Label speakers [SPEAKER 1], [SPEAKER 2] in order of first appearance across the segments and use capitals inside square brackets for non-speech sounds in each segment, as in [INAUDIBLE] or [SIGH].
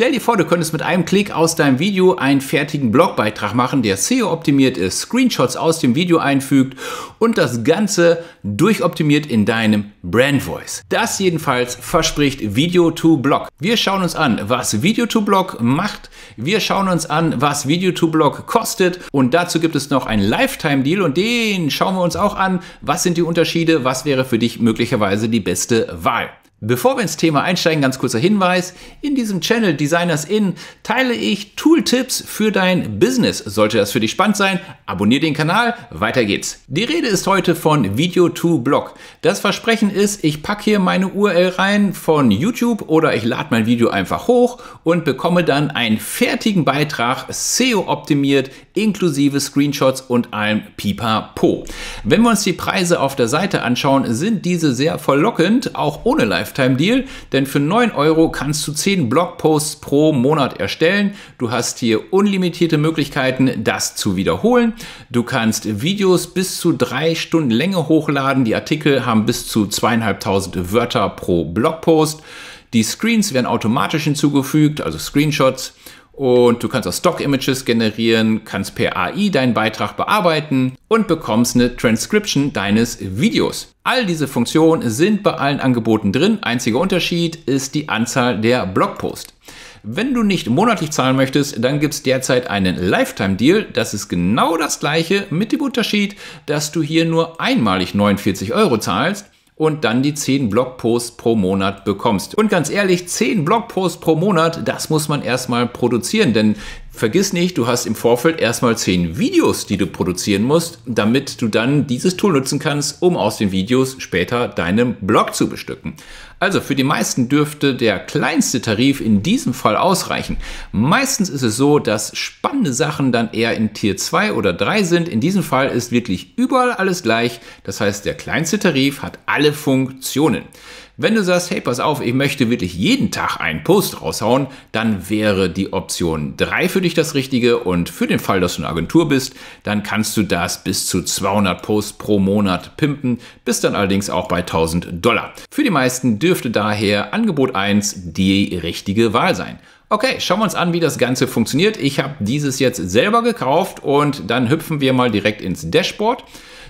[SPEAKER 1] Stell dir vor, du könntest mit einem Klick aus deinem Video einen fertigen Blogbeitrag machen, der SEO optimiert ist, Screenshots aus dem Video einfügt und das Ganze durchoptimiert in deinem Brand Voice. Das jedenfalls verspricht Video to Blog. Wir schauen uns an, was Video to Blog macht. Wir schauen uns an, was Video to Blog kostet. Und dazu gibt es noch einen Lifetime Deal und den schauen wir uns auch an. Was sind die Unterschiede? Was wäre für dich möglicherweise die beste Wahl? Bevor wir ins Thema einsteigen, ganz kurzer Hinweis. In diesem Channel Designers In teile ich Tooltips für dein Business. Sollte das für dich spannend sein, abonniere den Kanal, weiter geht's. Die Rede ist heute von Video to Blog. Das Versprechen ist, ich packe hier meine URL rein von YouTube oder ich lade mein Video einfach hoch und bekomme dann einen fertigen Beitrag SEO optimiert inklusive Screenshots und allem Pipapo. Wenn wir uns die Preise auf der Seite anschauen, sind diese sehr verlockend, auch ohne Lifetime-Deal, denn für 9 Euro kannst du 10 Blogposts pro Monat erstellen. Du hast hier unlimitierte Möglichkeiten, das zu wiederholen. Du kannst Videos bis zu 3 Stunden Länge hochladen. Die Artikel haben bis zu 2500 Wörter pro Blogpost. Die Screens werden automatisch hinzugefügt, also Screenshots. Und du kannst auch Stock-Images generieren, kannst per AI deinen Beitrag bearbeiten und bekommst eine Transcription deines Videos. All diese Funktionen sind bei allen Angeboten drin. Einziger Unterschied ist die Anzahl der Blogposts. Wenn du nicht monatlich zahlen möchtest, dann gibt es derzeit einen Lifetime-Deal. Das ist genau das gleiche mit dem Unterschied, dass du hier nur einmalig 49 Euro zahlst und dann die 10 Blogposts pro Monat bekommst. Und ganz ehrlich, 10 Blogposts pro Monat, das muss man erstmal produzieren, denn Vergiss nicht, du hast im Vorfeld erstmal zehn Videos, die du produzieren musst, damit du dann dieses Tool nutzen kannst, um aus den Videos später deinen Blog zu bestücken. Also für die meisten dürfte der kleinste Tarif in diesem Fall ausreichen. Meistens ist es so, dass spannende Sachen dann eher in Tier 2 oder 3 sind. In diesem Fall ist wirklich überall alles gleich. Das heißt, der kleinste Tarif hat alle Funktionen. Wenn du sagst, hey, pass auf, ich möchte wirklich jeden Tag einen Post raushauen, dann wäre die Option 3 für dich das Richtige und für den Fall, dass du eine Agentur bist, dann kannst du das bis zu 200 Posts pro Monat pimpen, bis dann allerdings auch bei 1000 Dollar. Für die meisten dürfte daher Angebot 1 die richtige Wahl sein. Okay, schauen wir uns an, wie das Ganze funktioniert. Ich habe dieses jetzt selber gekauft und dann hüpfen wir mal direkt ins Dashboard.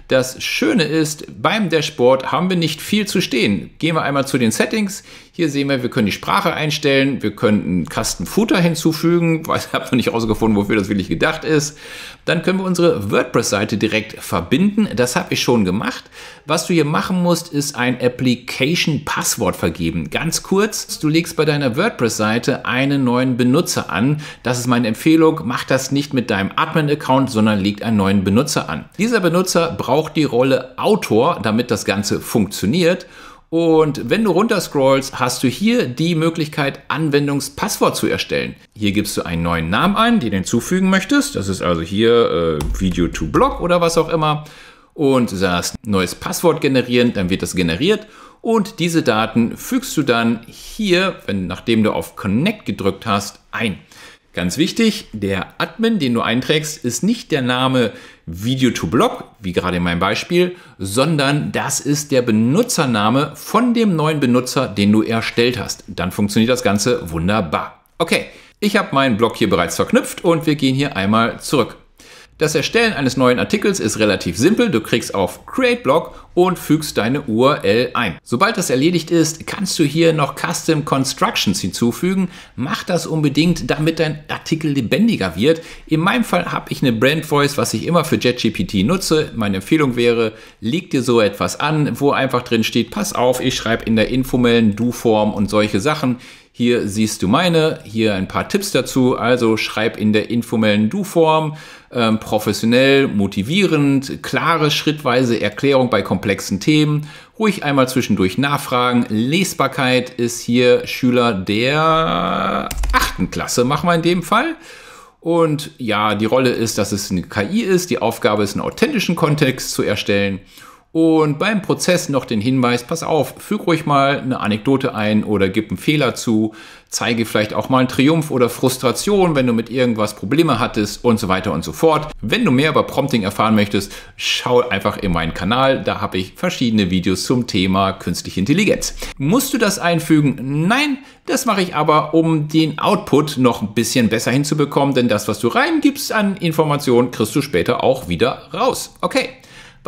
[SPEAKER 1] Das Schöne ist, beim Dashboard haben wir nicht viel zu stehen. Gehen wir einmal zu den Settings. Hier sehen wir, wir können die Sprache einstellen, wir können einen Kasten Footer hinzufügen, [LAUGHS] ich habe noch nicht herausgefunden, wofür das wirklich gedacht ist. Dann können wir unsere WordPress-Seite direkt verbinden. Das habe ich schon gemacht. Was du hier machen musst, ist ein Application-Passwort vergeben. Ganz kurz, du legst bei deiner WordPress-Seite einen neuen Benutzer an. Das ist meine Empfehlung. Mach das nicht mit deinem Admin-Account, sondern leg einen neuen Benutzer an. Dieser Benutzer braucht die Rolle Autor, damit das Ganze funktioniert. Und wenn du runterscrollst, hast du hier die Möglichkeit, Anwendungspasswort zu erstellen. Hier gibst du einen neuen Namen ein, den du hinzufügen möchtest. Das ist also hier äh, Video to Blog oder was auch immer. Und sagst neues Passwort generieren, dann wird das generiert. Und diese Daten fügst du dann hier, wenn, nachdem du auf Connect gedrückt hast, ein. Ganz wichtig, der Admin, den du einträgst, ist nicht der Name Video to Blog, wie gerade in meinem Beispiel, sondern das ist der Benutzername von dem neuen Benutzer, den du erstellt hast. Dann funktioniert das Ganze wunderbar. Okay, ich habe meinen Blog hier bereits verknüpft und wir gehen hier einmal zurück. Das Erstellen eines neuen Artikels ist relativ simpel. Du kriegst auf Create Blog und fügst deine URL ein. Sobald das erledigt ist, kannst du hier noch Custom Constructions hinzufügen. Mach das unbedingt, damit dein Artikel lebendiger wird. In meinem Fall habe ich eine Brand Voice, was ich immer für JetGPT nutze. Meine Empfehlung wäre, leg dir so etwas an, wo einfach drin steht, pass auf, ich schreibe in der informellen Du-Form und solche Sachen. Hier siehst du meine, hier ein paar Tipps dazu. Also schreib in der informellen Du-Form, äh, professionell, motivierend, klare, schrittweise Erklärung bei komplexen Themen, ruhig einmal zwischendurch nachfragen. Lesbarkeit ist hier Schüler der achten Klasse, machen wir in dem Fall. Und ja, die Rolle ist, dass es eine KI ist, die Aufgabe ist, einen authentischen Kontext zu erstellen und beim Prozess noch den Hinweis, pass auf, füg ruhig mal eine Anekdote ein oder gib einen Fehler zu, zeige vielleicht auch mal einen Triumph oder Frustration, wenn du mit irgendwas Probleme hattest und so weiter und so fort. Wenn du mehr über Prompting erfahren möchtest, schau einfach in meinen Kanal, da habe ich verschiedene Videos zum Thema künstliche Intelligenz. Musst du das einfügen? Nein, das mache ich aber, um den Output noch ein bisschen besser hinzubekommen, denn das, was du reingibst an Informationen, kriegst du später auch wieder raus. Okay.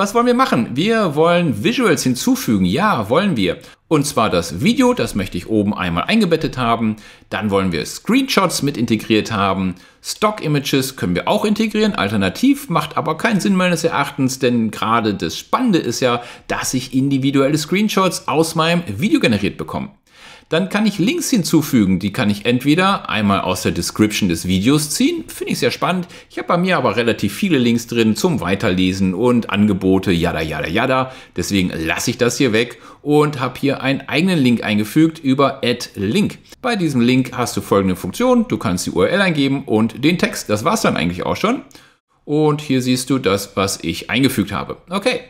[SPEAKER 1] Was wollen wir machen? Wir wollen Visuals hinzufügen. Ja, wollen wir. Und zwar das Video, das möchte ich oben einmal eingebettet haben. Dann wollen wir Screenshots mit integriert haben. Stock-Images können wir auch integrieren, alternativ, macht aber keinen Sinn meines Erachtens, denn gerade das Spannende ist ja, dass ich individuelle Screenshots aus meinem Video generiert bekomme dann kann ich Links hinzufügen. Die kann ich entweder einmal aus der Description des Videos ziehen, finde ich sehr spannend. Ich habe bei mir aber relativ viele Links drin zum Weiterlesen und Angebote, yada, yada, yada. Deswegen lasse ich das hier weg und habe hier einen eigenen Link eingefügt über Add Link. Bei diesem Link hast du folgende Funktion. Du kannst die URL eingeben und den Text. Das war's dann eigentlich auch schon. Und hier siehst du das, was ich eingefügt habe. Okay.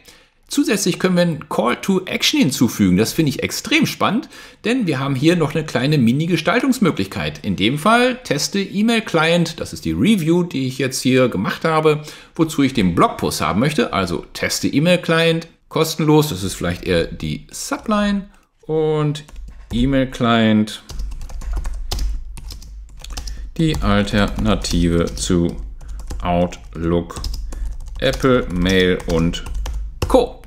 [SPEAKER 1] Zusätzlich können wir einen Call to Action hinzufügen. Das finde ich extrem spannend, denn wir haben hier noch eine kleine Mini-Gestaltungsmöglichkeit. In dem Fall teste E-Mail Client, das ist die Review, die ich jetzt hier gemacht habe, wozu ich den Blogpost haben möchte. Also teste E-Mail Client, kostenlos, das ist vielleicht eher die Subline und E-Mail Client, die Alternative zu Outlook, Apple Mail und Co.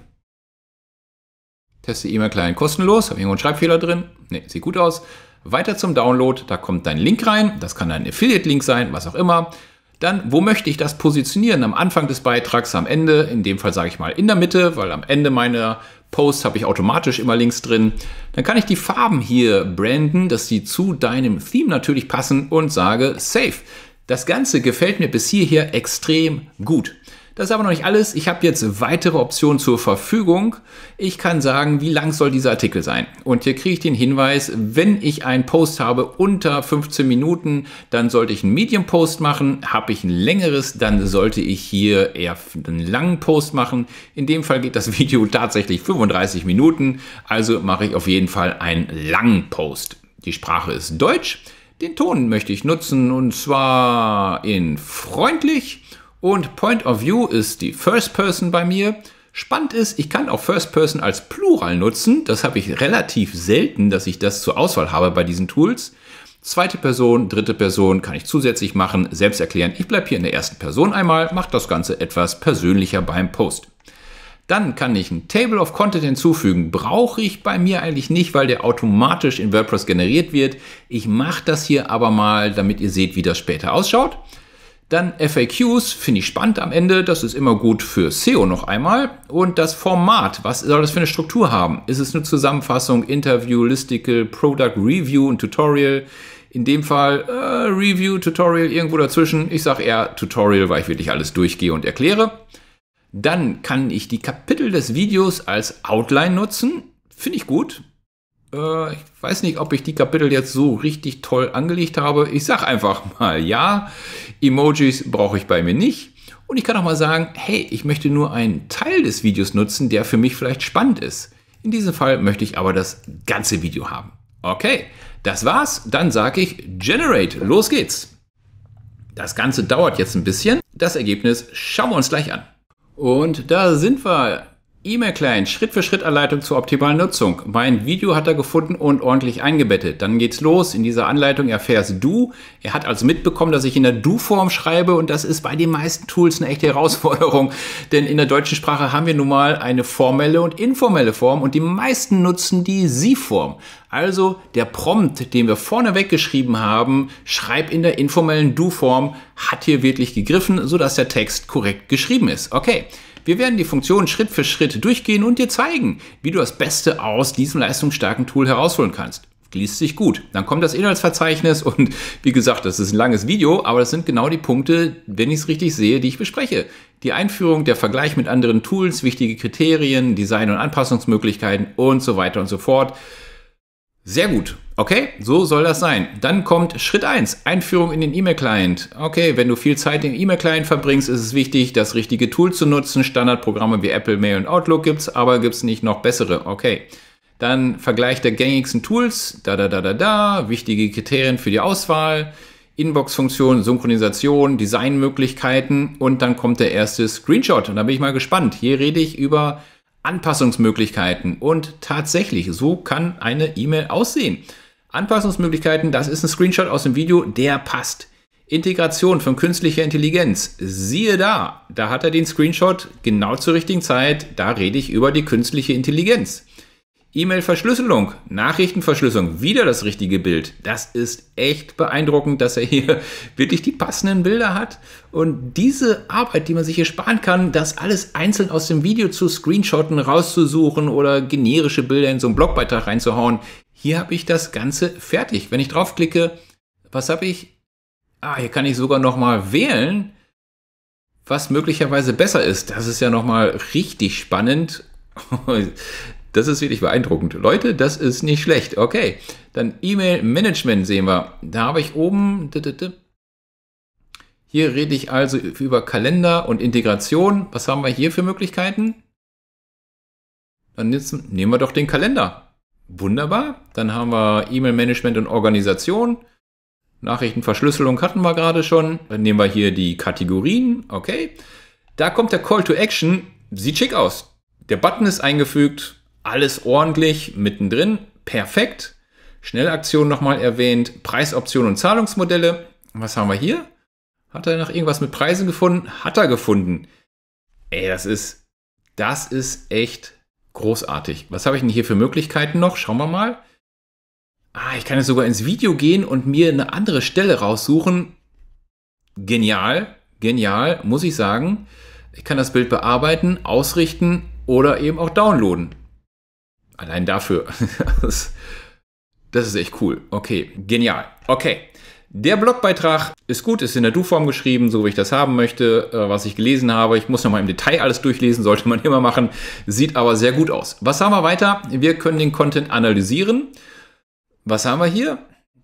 [SPEAKER 1] Teste E-Mail-Client kostenlos. Habe irgendwo einen Schreibfehler drin? Ne, sieht gut aus. Weiter zum Download. Da kommt dein Link rein. Das kann ein Affiliate-Link sein, was auch immer. Dann, wo möchte ich das positionieren? Am Anfang des Beitrags, am Ende, in dem Fall sage ich mal in der Mitte, weil am Ende meiner Posts habe ich automatisch immer Links drin. Dann kann ich die Farben hier branden, dass sie zu deinem Theme natürlich passen und sage Save. Das Ganze gefällt mir bis hierher extrem gut. Das ist aber noch nicht alles. Ich habe jetzt weitere Optionen zur Verfügung. Ich kann sagen, wie lang soll dieser Artikel sein. Und hier kriege ich den Hinweis, wenn ich einen Post habe unter 15 Minuten, dann sollte ich einen Medium-Post machen. Habe ich ein längeres, dann sollte ich hier eher einen langen Post machen. In dem Fall geht das [LAUGHS] Video tatsächlich 35 Minuten. Also mache ich auf jeden Fall einen langen Post. Die Sprache ist Deutsch. Den Ton möchte ich nutzen und zwar in freundlich und Point of View ist die First Person bei mir. Spannend ist, ich kann auch First Person als Plural nutzen. Das habe ich relativ selten, dass ich das zur Auswahl habe bei diesen Tools. Zweite Person, dritte Person kann ich zusätzlich machen, selbst erklären. Ich bleibe hier in der ersten Person einmal, mache das Ganze etwas persönlicher beim Post. Dann kann ich ein Table of Content hinzufügen. Brauche ich bei mir eigentlich nicht, weil der automatisch in WordPress generiert wird. Ich mache das hier aber mal, damit ihr seht, wie das später ausschaut. Dann FAQs, finde ich spannend am Ende. Das ist immer gut für SEO noch einmal. Und das Format, was soll das für eine Struktur haben? Ist es eine Zusammenfassung, Interview, Listical, Product Review und Tutorial? In dem Fall äh, Review, Tutorial irgendwo dazwischen. Ich sage eher Tutorial, weil ich wirklich alles durchgehe und erkläre. Dann kann ich die Kapitel des Videos als Outline nutzen. Finde ich gut. Äh, ich weiß nicht, ob ich die Kapitel jetzt so richtig toll angelegt habe. Ich sage einfach mal ja. Emojis brauche ich bei mir nicht. Und ich kann auch mal sagen, hey, ich möchte nur einen Teil des Videos nutzen, der für mich vielleicht spannend ist. In diesem Fall möchte ich aber das ganze Video haben. Okay, das war's. Dann sage ich Generate. Los geht's. Das Ganze dauert jetzt ein bisschen. Das Ergebnis schauen wir uns gleich an. Und da sind wir. E-Mail-Client, Schritt für Schritt Anleitung zur optimalen Nutzung. Mein Video hat er gefunden und ordentlich eingebettet. Dann geht's los. In dieser Anleitung erfährst du. Er hat also mitbekommen, dass ich in der Du-Form schreibe und das ist bei den meisten Tools eine echte Herausforderung. [LAUGHS] Denn in der deutschen Sprache haben wir nun mal eine formelle und informelle Form und die meisten nutzen die Sie-Form. Also der Prompt, den wir vorneweg geschrieben haben, schreib in der informellen Du-Form, hat hier wirklich gegriffen, sodass der Text korrekt geschrieben ist. Okay. Wir werden die Funktion Schritt für Schritt durchgehen und dir zeigen, wie du das Beste aus diesem leistungsstarken Tool herausholen kannst liest sich gut. Dann kommt das Inhaltsverzeichnis und wie gesagt, das ist ein langes Video, aber das sind genau die Punkte, wenn ich es richtig sehe, die ich bespreche. Die Einführung, der Vergleich mit anderen Tools, wichtige Kriterien, Design- und Anpassungsmöglichkeiten und so weiter und so fort. Sehr gut. Okay, so soll das sein. Dann kommt Schritt 1, Einführung in den E-Mail-Client. Okay, wenn du viel Zeit im E-Mail-Client verbringst, ist es wichtig, das richtige Tool zu nutzen. Standardprogramme wie Apple Mail und Outlook gibt es, aber gibt es nicht noch bessere. Okay. Dann Vergleich der gängigsten Tools, da da da da da, wichtige Kriterien für die Auswahl, Inbox-Funktion, Synchronisation, Designmöglichkeiten und dann kommt der erste Screenshot. Und da bin ich mal gespannt. Hier rede ich über Anpassungsmöglichkeiten und tatsächlich, so kann eine E-Mail aussehen. Anpassungsmöglichkeiten, das ist ein Screenshot aus dem Video, der passt. Integration von künstlicher Intelligenz. Siehe da, da hat er den Screenshot genau zur richtigen Zeit. Da rede ich über die künstliche Intelligenz. E-Mail-Verschlüsselung, Nachrichtenverschlüsselung, wieder das richtige Bild. Das ist echt beeindruckend, dass er hier [LAUGHS] wirklich die passenden Bilder hat. Und diese Arbeit, die man sich hier sparen kann, das alles einzeln aus dem Video zu screenshotten, rauszusuchen oder generische Bilder in so einen Blogbeitrag reinzuhauen, hier habe ich das Ganze fertig. Wenn ich draufklicke, was habe ich? Ah, hier kann ich sogar nochmal wählen, was möglicherweise besser ist. Das ist ja nochmal richtig spannend. [LAUGHS] Das ist wirklich beeindruckend. Leute, das ist nicht schlecht. Okay, dann E-Mail-Management sehen wir. Da habe ich oben... Hier rede ich also über Kalender und Integration. Was haben wir hier für Möglichkeiten? Dann nehmen wir doch den Kalender. Wunderbar. Dann haben wir E-Mail-Management und Organisation. Nachrichtenverschlüsselung hatten wir gerade schon. Dann nehmen wir hier die Kategorien. Okay. Da kommt der Call to Action. Sieht schick aus. Der Button ist eingefügt. Alles ordentlich mittendrin. Perfekt. Schnellaktion nochmal erwähnt. Preisoptionen und Zahlungsmodelle. Was haben wir hier? Hat er noch irgendwas mit Preisen gefunden? Hat er gefunden. Ey, das ist, das ist echt Großartig. Was habe ich denn hier für Möglichkeiten noch? Schauen wir mal. Ah, ich kann jetzt sogar ins Video gehen und mir eine andere Stelle raussuchen. Genial, genial, muss ich sagen. Ich kann das Bild bearbeiten, ausrichten oder eben auch downloaden. Allein dafür. [LAUGHS] Das ist echt cool. Okay, genial. Okay, der Blogbeitrag ist gut, ist in der Du-Form geschrieben, so wie ich das haben möchte, äh, was ich gelesen habe. Ich muss nochmal im Detail alles durchlesen, sollte man [LAUGHS] immer machen, sieht aber sehr gut aus. Was haben wir weiter? Wir können den Content analysieren. Was haben wir hier?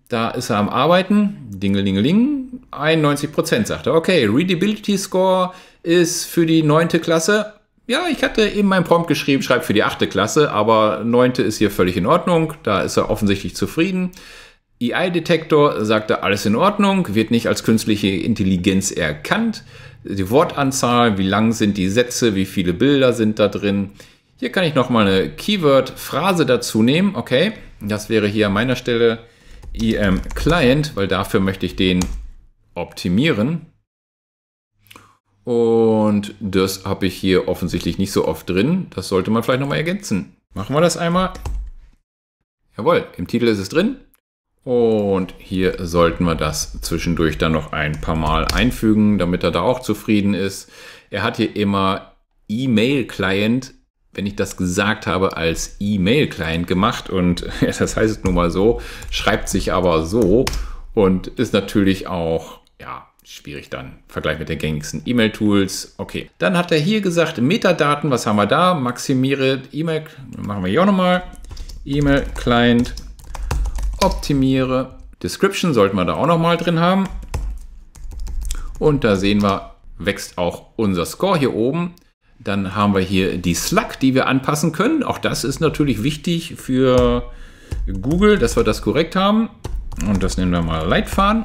[SPEAKER 1] Da ist er am Arbeiten. Dingelingeling. 91% sagt er. Okay, Readability Score ist für die neunte Klasse. Ja, ich hatte eben meinen Prompt geschrieben, schreibt für die achte Klasse, aber neunte ist hier völlig in Ordnung. Da ist er offensichtlich zufrieden ei detektor sagte, alles in Ordnung, wird nicht als künstliche Intelligenz erkannt. Die Wortanzahl, wie lang sind die Sätze, wie viele Bilder sind da drin. Hier kann ich nochmal eine Keyword-Phrase dazu nehmen. Okay, das wäre hier an meiner Stelle EM Client, weil dafür möchte ich den optimieren. Und das habe ich hier offensichtlich nicht so oft drin. Das sollte man vielleicht nochmal ergänzen. Machen wir das einmal. Jawohl, im Titel ist es drin. Und hier sollten wir das zwischendurch dann noch ein paar Mal einfügen, damit er da auch zufrieden ist. Er hat hier immer E-Mail-Client, wenn ich das gesagt habe, als E-Mail-Client gemacht. Und [LAUGHS] ja, das heißt nun mal so, schreibt sich aber so und ist natürlich auch, ja, schwierig dann. Vergleich mit den gängigsten E-Mail-Tools. Okay, dann hat er hier gesagt, Metadaten, was haben wir da? Maximiere E-Mail, machen wir hier auch nochmal. E-Mail-Client optimiere. Description sollten wir da auch nochmal drin haben. Und da sehen wir, wächst auch unser Score hier oben. Dann haben wir hier die Slack, die wir anpassen können. Auch das ist natürlich wichtig für Google, dass wir das korrekt haben. Und das nennen wir mal Leitfaden.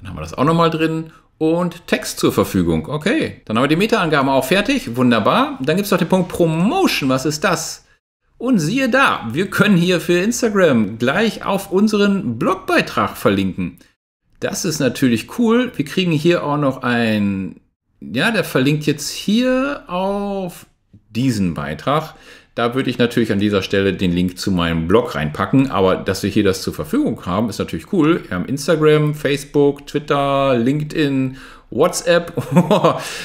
[SPEAKER 1] Dann haben wir das auch nochmal drin. Und Text zur Verfügung. Okay, dann haben wir die Meta-Angaben auch fertig. Wunderbar. Dann gibt es noch den Punkt Promotion. Was ist das? Und siehe da, wir können hier für Instagram gleich auf unseren Blogbeitrag verlinken. Das ist natürlich cool. Wir kriegen hier auch noch ein, ja, der verlinkt jetzt hier auf diesen Beitrag. Da würde ich natürlich an dieser Stelle den Link zu meinem Blog reinpacken, aber dass wir hier das zur Verfügung haben, ist natürlich cool. Wir haben Instagram, Facebook, Twitter, LinkedIn WhatsApp,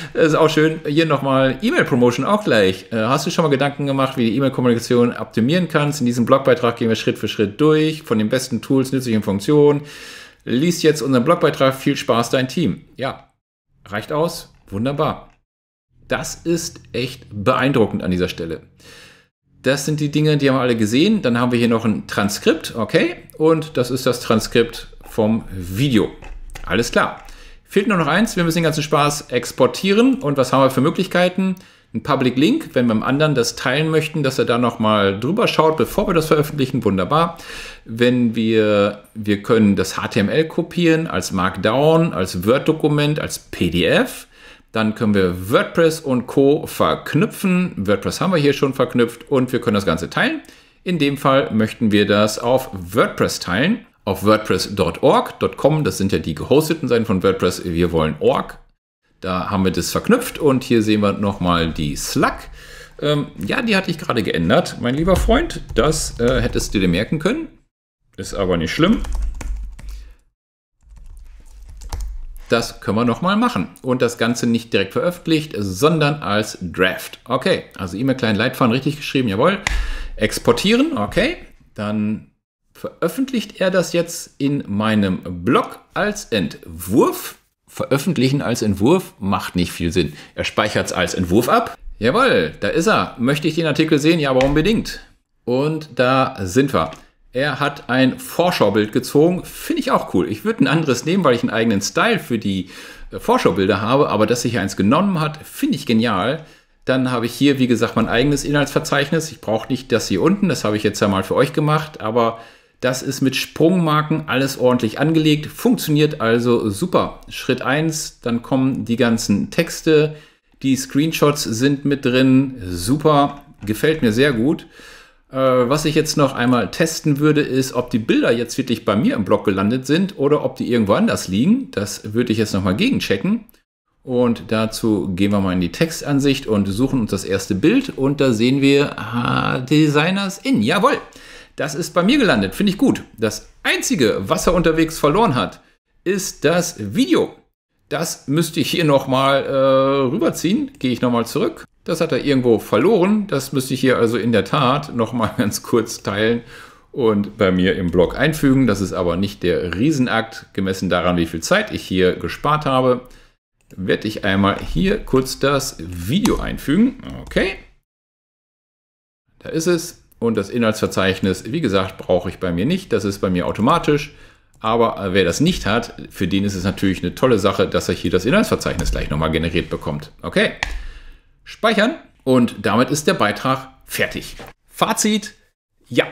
[SPEAKER 1] [LAUGHS] das ist auch schön. Hier nochmal E-Mail-Promotion auch gleich. Äh, hast du schon mal Gedanken gemacht, wie die E-Mail-Kommunikation optimieren kannst? In diesem Blogbeitrag gehen wir Schritt für Schritt durch, von den besten Tools, nützlichen Funktionen. Lies jetzt unseren Blogbeitrag. Viel Spaß, dein Team. Ja, reicht aus. Wunderbar. Das ist echt beeindruckend an dieser Stelle. Das sind die Dinge, die haben wir alle gesehen. Dann haben wir hier noch ein Transkript, okay? Und das ist das Transkript vom Video. Alles klar. Fehlt nur noch eins, wir müssen den ganzen Spaß exportieren. Und was haben wir für Möglichkeiten? Ein Public Link, wenn wir dem anderen das teilen möchten, dass er da nochmal drüber schaut, bevor wir das veröffentlichen, wunderbar. Wenn wir, wir können das HTML kopieren als Markdown, als Word-Dokument, als PDF. Dann können wir WordPress und Co. verknüpfen. WordPress haben wir hier schon verknüpft und wir können das Ganze teilen. In dem Fall möchten wir das auf WordPress teilen auf WordPress.org, .com, das sind ja die gehosteten Seiten von WordPress, wir wollen org. Da haben wir das verknüpft und hier sehen wir nochmal die Slack. Ähm, ja, die hatte ich gerade geändert, mein lieber Freund. Das äh, hättest du dir merken können. Ist aber nicht schlimm. Das können wir nochmal machen. Und das Ganze nicht direkt veröffentlicht, sondern als Draft. Okay, also E-Mail klein Leitfaden richtig geschrieben, jawohl. Exportieren, okay. Dann veröffentlicht er das jetzt in meinem Blog als Entwurf. Veröffentlichen als Entwurf macht nicht viel Sinn. Er speichert es als Entwurf ab. Jawohl, da ist er. Möchte ich den Artikel sehen? Ja, aber unbedingt. Und da sind wir. Er hat ein Vorschaubild gezogen. Finde ich auch cool. Ich würde ein anderes nehmen, weil ich einen eigenen Style für die äh, Vorschaubilder habe. Aber dass sich eins genommen hat, finde ich genial. Dann habe ich hier, wie gesagt, mein eigenes Inhaltsverzeichnis. Ich brauche nicht das hier unten. Das habe ich jetzt einmal für euch gemacht. Aber das ist mit Sprungmarken alles ordentlich angelegt, funktioniert also super. Schritt 1, dann kommen die ganzen Texte, die Screenshots sind mit drin, super, gefällt mir sehr gut. Äh, was ich jetzt noch einmal testen würde, ist, ob die Bilder jetzt wirklich bei mir im Blog gelandet sind oder ob die irgendwo anders liegen. Das würde ich jetzt nochmal gegenchecken. Und dazu gehen wir mal in die Textansicht und suchen uns das erste Bild. Und da sehen wir ah, Designers in. Jawohl! Das ist bei mir gelandet, finde ich gut. Das Einzige, was er unterwegs verloren hat, ist das Video. Das müsste ich hier nochmal äh, rüberziehen. Gehe ich nochmal zurück. Das hat er irgendwo verloren. Das müsste ich hier also in der Tat nochmal [LAUGHS] ganz kurz teilen und bei mir im Blog einfügen. Das ist aber nicht der Riesenakt, gemessen daran, wie viel Zeit ich hier gespart habe. Werde ich einmal hier kurz das Video einfügen. Okay. Da ist es und das Inhaltsverzeichnis, wie gesagt, brauche ich bei mir nicht. Das ist bei mir automatisch. Aber äh, wer das nicht hat, für den ist es natürlich eine tolle Sache, dass er hier das Inhaltsverzeichnis gleich nochmal generiert bekommt. Okay, speichern und damit ist der Beitrag fertig. Fazit, ja,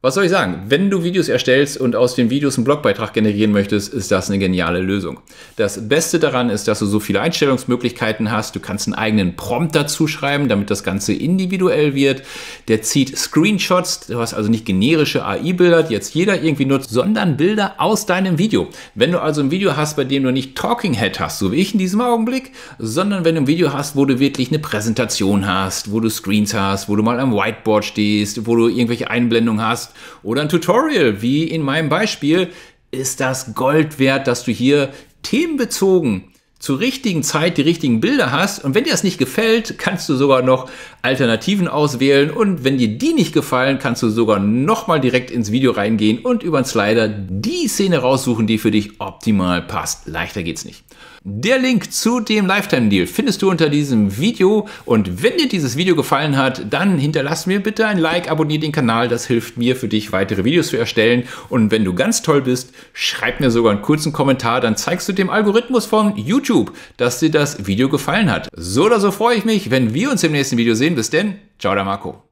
[SPEAKER 1] was soll ich sagen? Wenn du Videos erstellst und aus den Videos einen Blogbeitrag generieren möchtest, ist das eine geniale Lösung. Das Beste daran ist, dass du so viele Einstellungsmöglichkeiten hast. Du kannst einen eigenen Prompt dazu schreiben, damit das Ganze individuell wird. Der zieht Screenshots. Du hast also nicht generische AI-Bilder, die jetzt jeder irgendwie nutzt, sondern Bilder aus deinem Video. Wenn du also ein Video hast, bei dem du nicht Talking Head hast, so wie ich in diesem Augenblick, sondern wenn du ein Video hast, wo du wirklich eine Präsentation hast, wo du Screens hast, wo du mal am Whiteboard stehst, wo du irgendwelche Einblendungen hast, hast oder ein Tutorial, wie in meinem Beispiel, ist das Gold wert, dass du hier themenbezogen zur richtigen Zeit die richtigen Bilder hast. Und wenn dir das nicht gefällt, kannst du sogar noch Alternativen auswählen. Und wenn dir die nicht gefallen, kannst du sogar nochmal direkt ins Video reingehen und über den Slider die Szene raussuchen, die für dich optimal passt. Leichter geht's nicht. Der Link zu dem Lifetime-Deal findest du unter diesem Video. Und wenn dir dieses Video gefallen hat, dann hinterlass mir bitte ein Like, abonniere den Kanal. Das hilft mir, für dich weitere Videos zu erstellen. Und wenn du ganz toll bist, schreib mir sogar einen kurzen Kommentar. Dann zeigst du dem Algorithmus von YouTube, dass dir das Video gefallen hat. So oder so freue ich mich, wenn wir uns im nächsten Video sehen. Bis denn. Ciao, der Marco.